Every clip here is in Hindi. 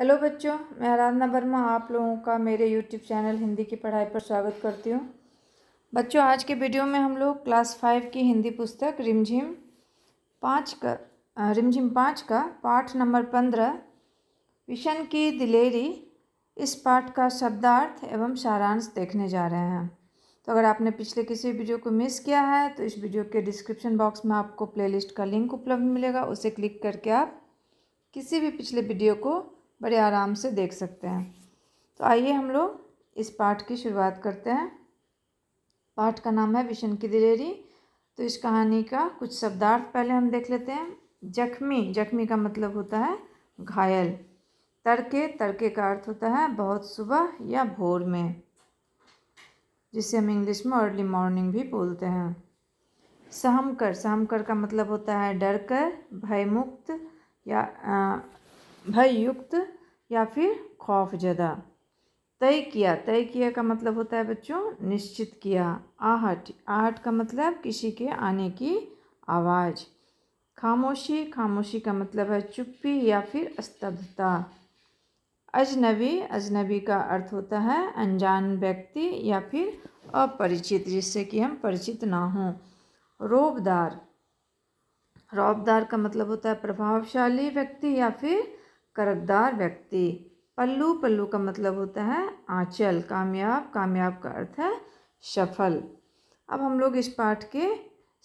हेलो बच्चों मैं आराधना वर्मा आप लोगों का मेरे यूट्यूब चैनल हिंदी की पढ़ाई पर स्वागत करती हूँ बच्चों आज के वीडियो में हम लोग क्लास फाइव की हिंदी पुस्तक रिमझिम पाँच का रिमझिम पाँच का पाठ नंबर पंद्रह विशन की दिलेरी इस पाठ का शब्दार्थ एवं सारांश देखने जा रहे हैं तो अगर आपने पिछले किसी वीडियो को मिस किया है तो इस वीडियो के डिस्क्रिप्शन बॉक्स में आपको प्लेलिस्ट का लिंक उपलब्ध मिलेगा उसे क्लिक करके आप किसी भी पिछले वीडियो को बड़े आराम से देख सकते हैं तो आइए हम लोग इस पाठ की शुरुआत करते हैं पाठ का नाम है विशन की दिलेरी तो इस कहानी का कुछ शब्दार्थ पहले हम देख लेते हैं जख्मी जख्मी का मतलब होता है घायल तड़के तड़के का अर्थ होता है बहुत सुबह या भोर में जिसे हम इंग्लिश में अर्ली मॉर्निंग भी बोलते हैं सहम कर सहम कर का मतलब होता है डर कर भयमुक्त या भययुक्त या फिर खौफजदा तय किया तय किया का मतलब होता है बच्चों निश्चित किया आहट आहट का मतलब किसी के आने की आवाज़ खामोशी खामोशी का मतलब है चुप्पी या फिर स्तब्धता अजनबी अजनबी का अर्थ होता है अनजान व्यक्ति या फिर अपरिचित जिससे कि हम परिचित ना हों रोबदार रोबदार का मतलब होता है प्रभावशाली व्यक्ति या फिर करकदार व्यक्ति पल्लू पल्लू का मतलब होता है आंचल कामयाब कामयाब का अर्थ है सफल अब हम लोग इस पाठ के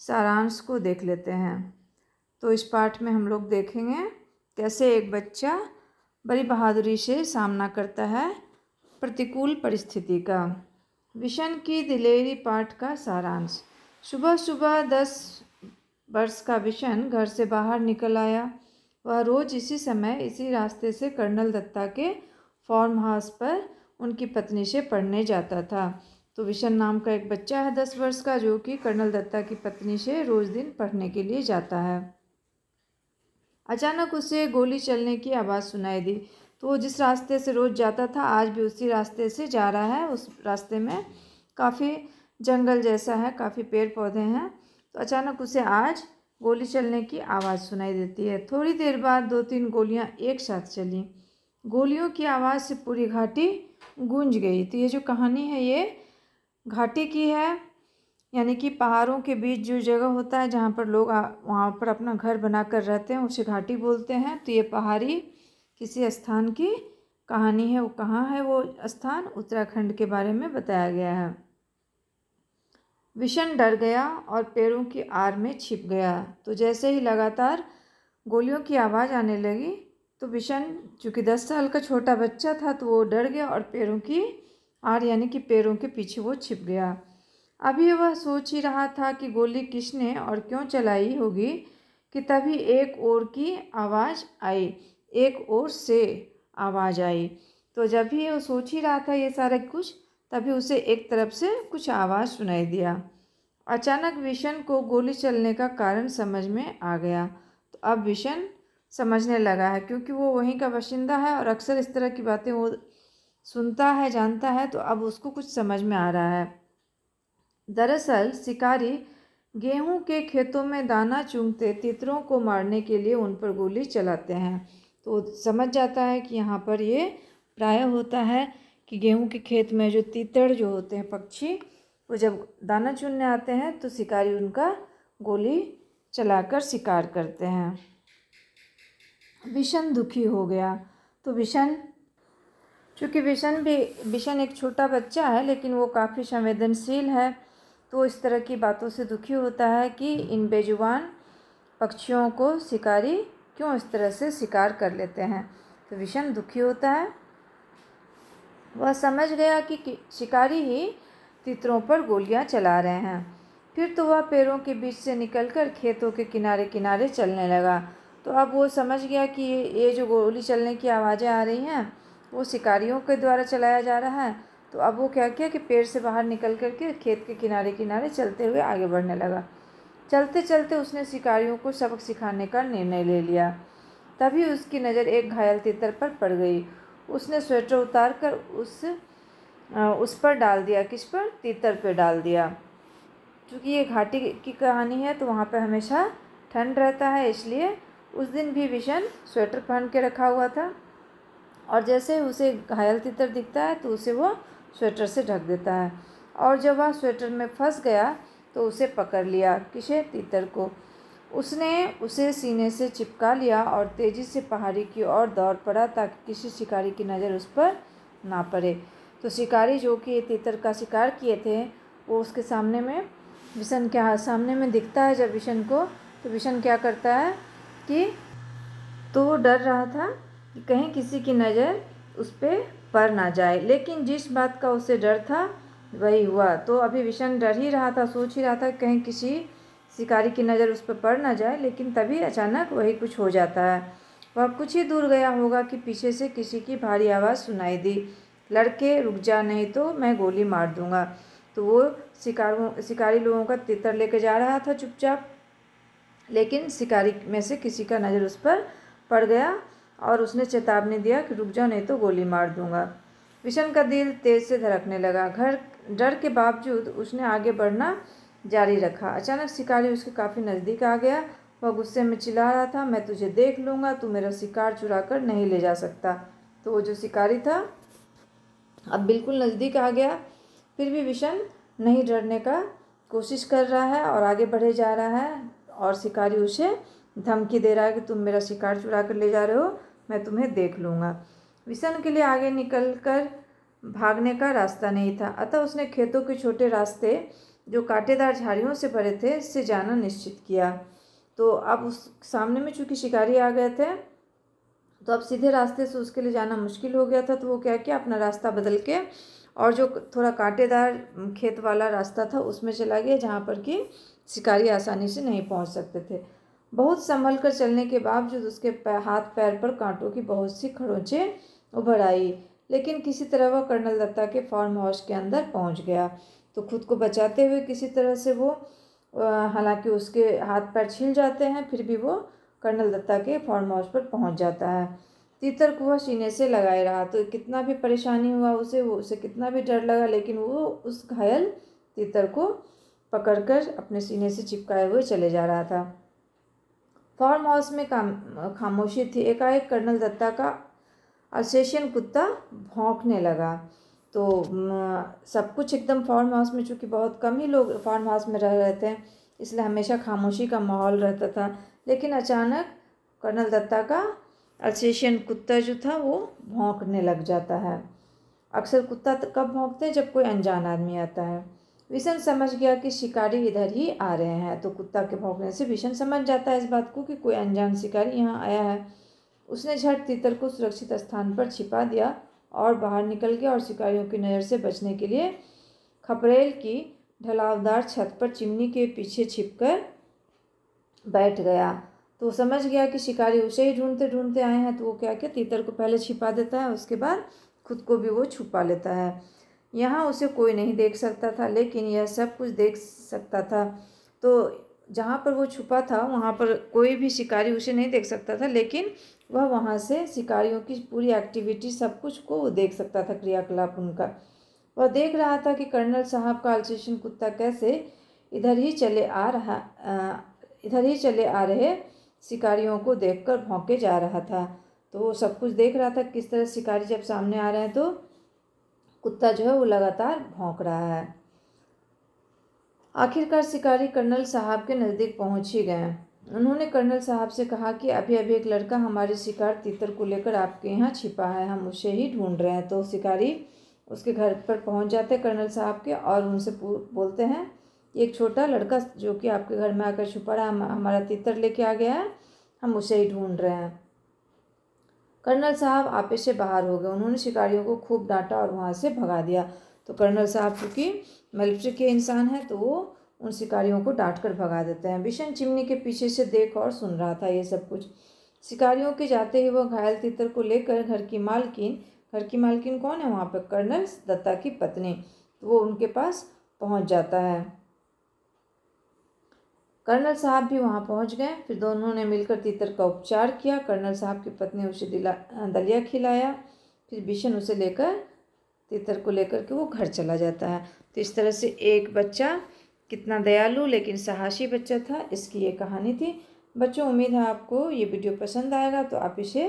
सारांश को देख लेते हैं तो इस पाठ में हम लोग देखेंगे कैसे एक बच्चा बड़ी बहादुरी से सामना करता है प्रतिकूल परिस्थिति का विशन की दिलेरी पाठ का सारांश सुबह सुबह दस वर्ष का विशन घर से बाहर निकल आया वह रोज़ इसी समय इसी रास्ते से कर्नल दत्ता के फॉर्म हाउस पर उनकी पत्नी से पढ़ने जाता था तो विशन नाम का एक बच्चा है दस वर्ष का जो कि कर्नल दत्ता की पत्नी से रोज़ दिन पढ़ने के लिए जाता है अचानक उसे गोली चलने की आवाज़ सुनाई दी तो वो जिस रास्ते से रोज़ जाता था आज भी उसी रास्ते से जा रहा है उस रास्ते में काफ़ी जंगल जैसा है काफ़ी पेड़ पौधे हैं तो अचानक उसे आज गोली चलने की आवाज़ सुनाई देती है थोड़ी देर बाद दो तीन गोलियां एक साथ चली गोलियों की आवाज़ से पूरी घाटी गूंज गई तो ये जो कहानी है ये घाटी की है यानी कि पहाड़ों के बीच जो जगह होता है जहाँ पर लोग वहाँ पर अपना घर बना कर रहते हैं उसे घाटी बोलते हैं तो ये पहाड़ी किसी स्थान की कहानी है वो कहाँ है वो स्थान उत्तराखंड के बारे में बताया गया है विशन डर गया और पेड़ों की आड़ में छिप गया तो जैसे ही लगातार गोलियों की आवाज़ आने लगी तो विशन चूँकि दस साल का छोटा बच्चा था तो वो डर गया और पेड़ों की आड़ यानी कि पेड़ों के पीछे वो छिप गया अभी वह सोच ही रहा था कि गोली किसने और क्यों चलाई होगी कि तभी एक ओर की आवाज़ आई एक ओर से आवाज़ आई तो जब भी वो सोच ही रहा था ये सारा कुछ तभी उसे एक तरफ से कुछ आवाज़ सुनाई दिया अचानक विशन को गोली चलने का कारण समझ में आ गया तो अब विशन समझने लगा है क्योंकि वो वहीं का बाशिंदा है और अक्सर इस तरह की बातें वो सुनता है जानता है तो अब उसको कुछ समझ में आ रहा है दरअसल शिकारी गेहूं के खेतों में दाना चूंगते तितरों को मारने के लिए उन पर गोली चलाते हैं तो समझ जाता है कि यहाँ पर ये प्राय होता है कि गेहूं के खेत में जो तीतड़ जो होते हैं पक्षी वो जब दाना चुनने आते हैं तो शिकारी उनका गोली चलाकर शिकार करते हैं विषण दुखी हो गया तो विषण चूँकि विषण भी विषण एक छोटा बच्चा है लेकिन वो काफ़ी संवेदनशील है तो इस तरह की बातों से दुखी होता है कि इन बेजुबान पक्षियों को शिकारी क्यों इस तरह से शिकार कर लेते हैं तो विषण दुखी होता है वह समझ गया कि शिकारी ही तितरों पर गोलियां चला रहे हैं फिर तो वह पेड़ों के बीच से निकलकर खेतों के किनारे किनारे चलने लगा तो अब वो समझ गया कि ये जो गोली चलने की आवाज़ें आ रही हैं वो शिकारियों के द्वारा चलाया जा रहा है तो अब वो क्या किया कि पेड़ से बाहर निकल कर के खेत के किनारे किनारे चलते हुए आगे बढ़ने लगा चलते चलते उसने शिकारियों को सबक सिखाने का निर्णय ले लिया तभी उसकी नज़र एक घायल तितर पर पड़ गई उसने स्वेटर उतार कर उस उस पर डाल दिया किस पर तीतर पे डाल दिया क्योंकि ये घाटी की कहानी है तो वहाँ पर हमेशा ठंड रहता है इसलिए उस दिन भी विशन स्वेटर पहन के रखा हुआ था और जैसे उसे घायल तीतर दिखता है तो उसे वो स्वेटर से ढक देता है और जब वह स्वेटर में फंस गया तो उसे पकड़ लिया किसे तीतर को उसने उसे सीने से चिपका लिया और तेज़ी से पहाड़ी की ओर दौड़ पड़ा ताकि किसी शिकारी की नज़र उस पर ना पड़े तो शिकारी जो कि तीतर का शिकार किए थे वो उसके सामने में विशन के हाथ सामने में दिखता है जब विशन को तो विशन क्या करता है कि तो वो डर रहा था कि कहीं किसी की नज़र उस पर पर ना जाए लेकिन जिस बात का उसे डर था वही हुआ तो अभी विशन डर ही रहा था सोच ही रहा था कहीं किसी शिकारी की नज़र उस पर पड़ ना जाए लेकिन तभी अचानक वही कुछ हो जाता है वह कुछ ही दूर गया होगा कि पीछे से किसी की भारी आवाज़ सुनाई दी लड़के रुक जा नहीं तो मैं गोली मार दूंगा तो वो शिकार शिकारी लोगों का तितर लेके जा रहा था चुपचाप लेकिन शिकारी में से किसी का नज़र उस पर पड़ गया और उसने चेतावनी दिया कि रुक जा नहीं तो गोली मार दूंगा विशन का दिल तेज़ से धड़कने लगा घर डर के बावजूद उसने आगे बढ़ना जारी रखा अचानक शिकारी उसके काफ़ी नज़दीक आ गया वह गुस्से में चिल्ला रहा था मैं तुझे देख लूँगा तू मेरा शिकार चुरा कर नहीं ले जा सकता तो वो जो शिकारी था अब बिल्कुल नज़दीक आ गया फिर भी विषम नहीं डरने का कोशिश कर रहा है और आगे बढ़े जा रहा है और शिकारी उसे धमकी दे रहा है कि तुम मेरा शिकार चुरा कर ले जा रहे हो मैं तुम्हें देख लूँगा विषम के लिए आगे निकल कर भागने का रास्ता नहीं था अतः उसने खेतों के छोटे रास्ते जो कांटेदार झाड़ियों से भरे थे इससे जाना निश्चित किया तो अब उस सामने में चूँकि शिकारी आ गए थे तो अब सीधे रास्ते से उसके लिए जाना मुश्किल हो गया था तो वो क्या किया अपना रास्ता बदल के और जो थोड़ा कांटेदार खेत वाला रास्ता था उसमें चला गया जहाँ पर कि शिकारी आसानी से नहीं पहुँच सकते थे बहुत संभल कर चलने के बावजूद उसके हाथ पैर पर कांटों की बहुत सी खड़ोचें उभर आई लेकिन किसी तरह वह कर्नल दत्ता के फार्म हाउस के अंदर पहुंच गया तो खुद को बचाते हुए किसी तरह से वो हालांकि उसके हाथ पैर छिल जाते हैं फिर भी वो कर्नल दत्ता के फार्म हाउस पर पहुंच जाता है तीतर को वह सीने से लगाए रहा तो कितना भी परेशानी हुआ उसे वो उसे कितना भी डर लगा लेकिन वो उस घायल तीतर को पकड़कर अपने सीने से चिपकाए हुए चले जा रहा था फार्म हाउस में काम खामोशी थी एकाएक कर्नल दत्ता का और सेशन कुत्ता भौंकने लगा तो सब कुछ एकदम फार्म हाउस में चूँकि बहुत कम ही लोग फार्म हाउस में रह रहे थे इसलिए हमेशा खामोशी का माहौल रहता था लेकिन अचानक कर्नल दत्ता का अल्सेशियन कुत्ता जो था वो भौंकने लग जाता है अक्सर कुत्ता कब भौंकते हैं जब कोई अनजान आदमी आता है विशन समझ गया कि शिकारी इधर ही आ रहे हैं तो कुत्ता के भौंकने से विशन समझ जाता है इस बात को कि कोई अनजान शिकारी यहाँ आया है उसने झट तीतर को सुरक्षित स्थान पर छिपा दिया और बाहर निकल गया और शिकारियों की नज़र से बचने के लिए खपरेल की ढलावदार छत पर चिमनी के पीछे छिपकर बैठ गया तो समझ गया कि शिकारी उसे ही ढूंढते ढूंढते आए हैं तो वो क्या क्या तीतर को पहले छिपा देता है उसके बाद खुद को भी वो छुपा लेता है यहाँ उसे कोई नहीं देख सकता था लेकिन यह सब कुछ देख सकता था तो जहाँ पर वो छुपा था वहाँ पर कोई भी शिकारी उसे नहीं देख सकता था लेकिन वह वहाँ से शिकारियों की पूरी एक्टिविटी सब कुछ को देख सकता था क्रियाकलाप उनका वह देख रहा था कि कर्नल साहब का अल्सेशन कुत्ता कैसे इधर ही चले आ रहा आ, इधर ही चले आ रहे शिकारियों को देखकर भौंके जा रहा था तो वो सब कुछ देख रहा था किस तरह शिकारी जब सामने आ रहे हैं तो कुत्ता जो है वो लगातार भौंक रहा है आखिरकार शिकारी कर्नल साहब के नज़दीक पहुंच ही गए उन्होंने कर्नल साहब से कहा कि अभी अभी एक लड़का हमारे शिकार तीतर को लेकर आपके यहाँ छिपा है हम उसे ही ढूंढ रहे हैं तो शिकारी उसके घर पर पहुँच जाते कर्नल साहब के और उनसे बोलते हैं एक छोटा लड़का जो कि आपके घर में आकर छुपा रहा है हमारा तीतर लेके आ गया है हम उसे ही ढूंढ रहे हैं कर्नल साहब आपे से बाहर हो गए उन्होंने शिकारियों को खूब डांटा और वहाँ से भगा दिया तो कर्नल साहब चूँकि मिलिट्री के इंसान हैं तो वो उन शिकारियों को डांट कर भगा देता है बिशन चिमनी के पीछे से देख और सुन रहा था ये सब कुछ शिकारियों के जाते ही वह घायल तितर को लेकर घर की मालकिन घर की मालकिन कौन है वहाँ पर कर्नल दत्ता की पत्नी तो वो उनके पास पहुँच जाता है कर्नल साहब भी वहाँ पहुँच गए फिर दोनों ने मिलकर तीतर का उपचार किया कर्नल साहब की पत्नी उसे दिला दलिया खिलाया फिर बिशन उसे लेकर तीतर को लेकर के वो घर चला जाता है तो इस तरह से एक बच्चा कितना दयालु लेकिन साहसी बच्चा था इसकी ये कहानी थी बच्चों उम्मीद है आपको ये वीडियो पसंद आएगा तो आप इसे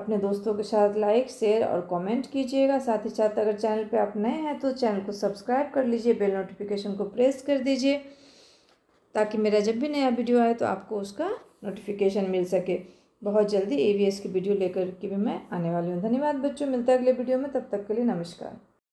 अपने दोस्तों के साथ लाइक शेयर और कमेंट कीजिएगा साथ ही साथ अगर चैनल पे आप नए हैं तो चैनल को सब्सक्राइब कर लीजिए बेल नोटिफिकेशन को प्रेस कर दीजिए ताकि मेरा जब भी नया वीडियो आए तो आपको उसका नोटिफिकेशन मिल सके बहुत जल्दी ए की वीडियो लेकर के भी मैं आने वाली हूँ धन्यवाद बच्चों मिलता है अगले वीडियो में तब तक के लिए नमस्कार